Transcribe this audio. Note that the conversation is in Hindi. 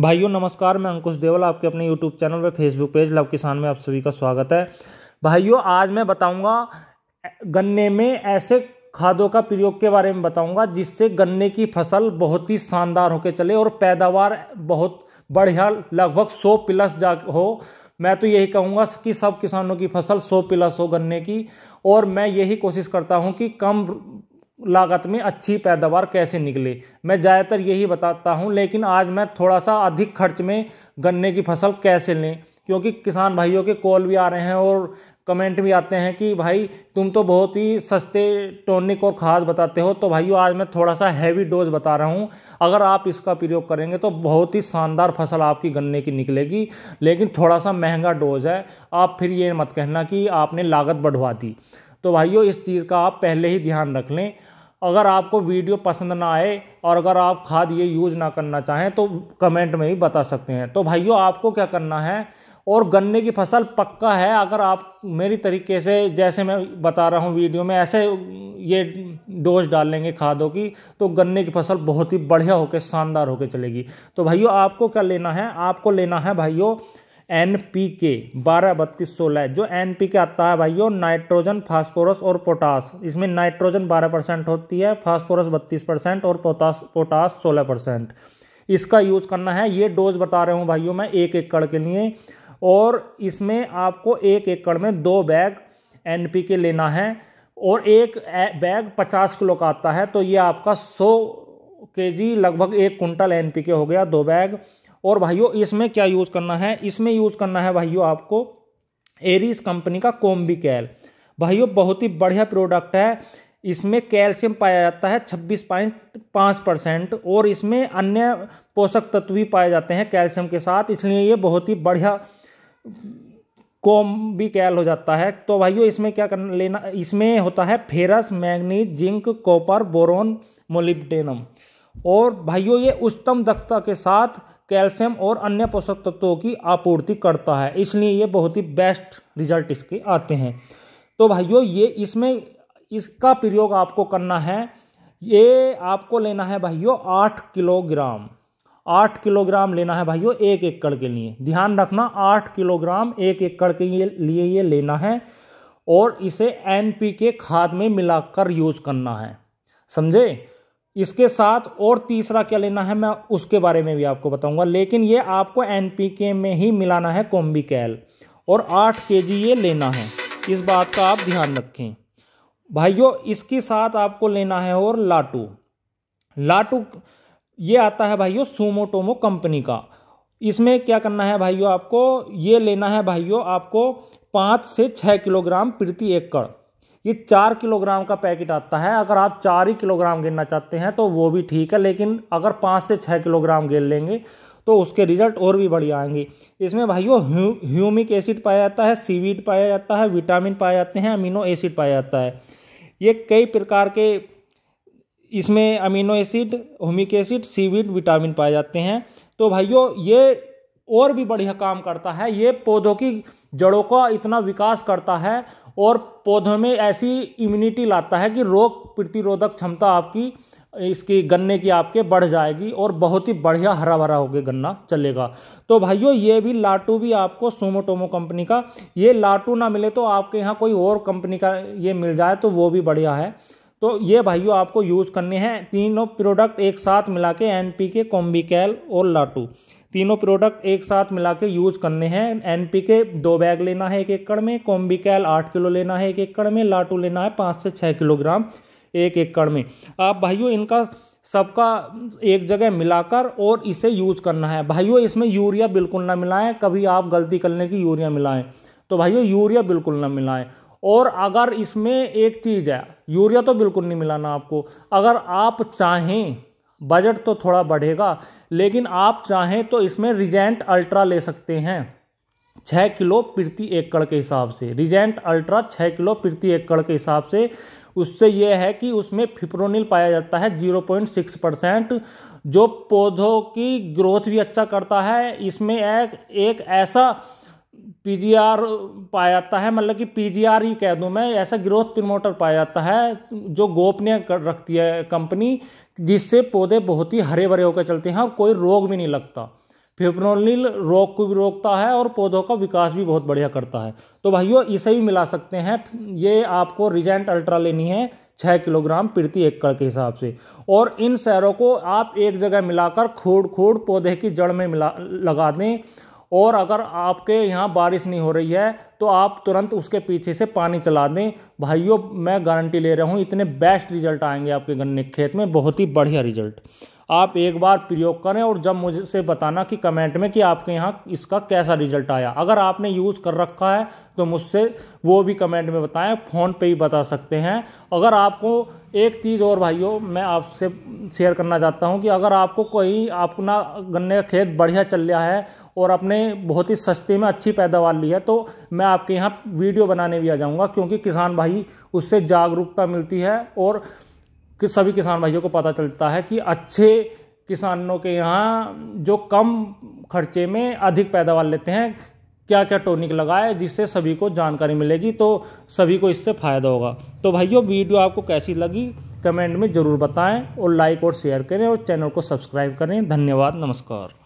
भाइयों नमस्कार मैं अंकुश देवल आपके अपने यूट्यूब चैनल पर फेसबुक पेज लव किसान में आप सभी का स्वागत है भाइयों आज मैं बताऊंगा गन्ने में ऐसे खादों का प्रयोग के बारे में बताऊंगा जिससे गन्ने की फसल बहुत ही शानदार होकर चले और पैदावार बहुत बढ़िया लगभग सौ प्लस जा हो मैं तो यही कहूँगा कि सब किसानों की फसल सौ प्लस हो गन्ने की और मैं यही कोशिश करता हूँ कि कम लागत में अच्छी पैदावार कैसे निकले मैं ज़्यादातर यही बताता हूँ लेकिन आज मैं थोड़ा सा अधिक खर्च में गन्ने की फसल कैसे लें क्योंकि किसान भाइयों के कॉल भी आ रहे हैं और कमेंट भी आते हैं कि भाई तुम तो बहुत ही सस्ते टॉनिक और खाद बताते हो तो भाइयों आज मैं थोड़ा सा हैवी डोज बता रहा हूँ अगर आप इसका प्रयोग करेंगे तो बहुत ही शानदार फसल आपकी गन्ने की निकलेगी लेकिन थोड़ा सा महंगा डोज है आप फिर ये मत कहना कि आपने लागत बढ़वा दी तो भाइयों इस चीज़ का आप पहले ही ध्यान रख लें अगर आपको वीडियो पसंद ना आए और अगर आप खाद ये यूज़ ना करना चाहें तो कमेंट में ही बता सकते हैं तो भाइयों आपको क्या करना है और गन्ने की फसल पक्का है अगर आप मेरी तरीके से जैसे मैं बता रहा हूँ वीडियो में ऐसे ये डोज डाल लेंगे खादों की तो गन्ने की फसल बहुत ही बढ़िया होकर शानदार होकर चलेगी तो भाइयों आपको क्या लेना है आपको लेना है भाइयों एन पी के बारह बत्तीस सोलह जो एन पी के आता है भाइयों नाइट्रोजन फास्फोरस और पोटास इसमें नाइट्रोजन बारह परसेंट होती है फास्फोरस बत्तीस परसेंट और पोटास पोटास सोलह परसेंट इसका यूज करना है ये डोज बता रहे हूँ भाइयों मैं एक एकड़ के लिए और इसमें आपको एक एकड़ में दो बैग एन पी के लेना है और एक बैग पचास किलो का आता है तो ये आपका सौ के जी लगभग एक कुंटल एन पी के हो गया दो बैग और भाइयों इसमें क्या यूज़ करना है इसमें यूज़ करना है भाइयों आपको एरिस कंपनी का कोम्बी कैल भाइयों बहुत ही बढ़िया प्रोडक्ट है इसमें कैल्शियम पाया जाता है छब्बीस पॉइंट पाँच परसेंट और इसमें अन्य पोषक तत्व भी पाए जाते हैं कैल्शियम के साथ इसलिए ये बहुत ही बढ़िया कोम भी कैल हो जाता है तो भाइयों इसमें क्या करना लेना इसमें होता है ferrous manganese zinc copper boron molybdenum और भाइयों ये उच्चतम दक्षता के साथ कैल्शियम और अन्य पोषक तत्वों की आपूर्ति करता है इसलिए ये बहुत ही बेस्ट रिजल्ट इसके आते हैं तो भाइयों ये इसमें इसका प्रयोग आपको करना है ये आपको लेना है भाइयों आठ किलोग्राम आठ किलोग्राम लेना है भाइयों एक एकड़ के लिए ध्यान रखना आठ किलोग्राम एक एकड़ के लिए ये लेना है और इसे के खाद में मिलाकर यूज करना है समझे इसके साथ और तीसरा क्या लेना है मैं उसके बारे में भी आपको बताऊंगा लेकिन ये आपको एनपीके में ही मिलाना है कोम्बिकैल और आठ के ये लेना है इस बात का आप ध्यान रखें भाइयों इसके साथ आपको लेना है और लाटू लाटू ये आता है भाइयों सोमोटोमो कंपनी का इसमें क्या करना है भाइयों आपको ये लेना है भाइयों आपको पाँच से छः किलोग्राम प्रति एकड़ ये चार किलोग्राम का पैकेट आता है अगर आप चार ही किलोग्राम गिनना चाहते हैं तो वो भी ठीक है लेकिन अगर पाँच से छः किलोग्राम गिन लेंगे तो उसके रिजल्ट और भी बढ़िया आएंगे इसमें भाइयों ह्यूमिक एसिड पाया जाता है सीवीड पाया जाता है विटामिन पाए जाते हैं अमीनो एसिड पाया जाता है ये कई प्रकार के इसमें amino acid humic acid seaweed vitamin पाए जाते हैं तो भाइयों ये और भी बढ़िया काम करता है ये पौधों की जड़ों का इतना विकास करता है और पौधों में ऐसी इम्यूनिटी लाता है कि रोग प्रतिरोधक क्षमता आपकी इसकी गन्ने की आपके बढ़ जाएगी और बहुत ही बढ़िया हरा भरा होकर गन्ना चलेगा तो भाइयों ये भी लाटू भी आपको सोमोटोमो कंपनी का ये लाटू ना मिले तो आपके यहाँ कोई और कंपनी का ये मिल जाए तो वो भी बढ़िया है तो ये भाइयों आपको यूज़ करने हैं तीनों प्रोडक्ट एक साथ मिला के एन पी के कॉम्बिकैल और लाटू तीनों प्रोडक्ट एक साथ मिला के यूज करने हैं एन पी के दो बैग लेना है एक एकड़ में कॉम्बिकैल आठ किलो लेना है एक एकड़ में लाटू लेना है पाँच से छः किलोग्राम एक एकड़ में आप भाइयों इनका सबका एक जगह मिलाकर और इसे यूज करना है भाइयों इसमें यूरिया बिल्कुल ना मिलाएं कभी आप गलती करने की यूरिया मिलाएं तो भाइयों यूरिया बिल्कुल ना मिलाएं और अगर इसमें एक चीज़ है यूरिया तो बिल्कुल नहीं मिलाना आपको अगर आप चाहें बजट तो थोड़ा बढ़ेगा लेकिन आप चाहें तो इसमें रिजेंट अल्ट्रा ले सकते हैं छः किलो प्रति एकड़ के हिसाब से रिजेंट अल्ट्रा छः किलो प्रति एकड़ के हिसाब से उससे यह है कि उसमें फिप्रोनिल पाया जाता है जीरो पॉइंट सिक्स परसेंट जो पौधों की ग्रोथ भी अच्छा करता है इसमें एक एक ऐसा पीजीआर पाया जाता है मतलब कि पीजीआर ही कह दूं मैं ऐसा ग्रोथ प्रमोटर पाया जाता है जो गोपनीय रखती है कंपनी जिससे पौधे बहुत ही हरे भरे होकर चलते हैं और कोई रोग भी नहीं लगता फिप्रोनिल रोग को भी रोकता है और पौधों का विकास भी बहुत बढ़िया करता है तो भाइयों इसे भी मिला सकते हैं ये आपको रिजेंट अल्ट्रा लेनी है छः किलोग्राम प्रति एकड़ के हिसाब से और इन सैरों को आप एक जगह मिलाकर खोड़ खोड़ पौधे की जड़ में मिला लगा दें और अगर आपके यहाँ बारिश नहीं हो रही है तो आप तुरंत उसके पीछे से पानी चला दें भाइयों मैं गारंटी ले रहा हूँ इतने बेस्ट रिजल्ट आएंगे आपके गन्ने के खेत में बहुत ही बढ़िया रिजल्ट आप एक बार प्रयोग करें और जब मुझसे बताना कि कमेंट में कि आपके यहाँ इसका कैसा रिजल्ट आया अगर आपने यूज़ कर रखा है तो मुझसे वो भी कमेंट में बताएं फ़ोन पे ही बता सकते हैं अगर आपको एक चीज़ और भाइयों मैं आपसे शेयर करना चाहता हूँ कि अगर आपको कोई अपना गन्ने का खेत बढ़िया चल रहा है और अपने बहुत ही सस्ते में अच्छी पैदावार ली है तो मैं आपके यहाँ वीडियो बनाने भी आ जाऊँगा क्योंकि किसान भाई उससे जागरूकता मिलती है और कि सभी किसान भाइयों को पता चलता है कि अच्छे किसानों के यहाँ जो कम खर्चे में अधिक पैदावार लेते हैं क्या क्या टॉनिक लगाए जिससे सभी को जानकारी मिलेगी तो सभी को इससे फ़ायदा होगा तो भाइयों वीडियो आपको कैसी लगी कमेंट में ज़रूर बताएं और लाइक और शेयर करें और चैनल को सब्सक्राइब करें धन्यवाद नमस्कार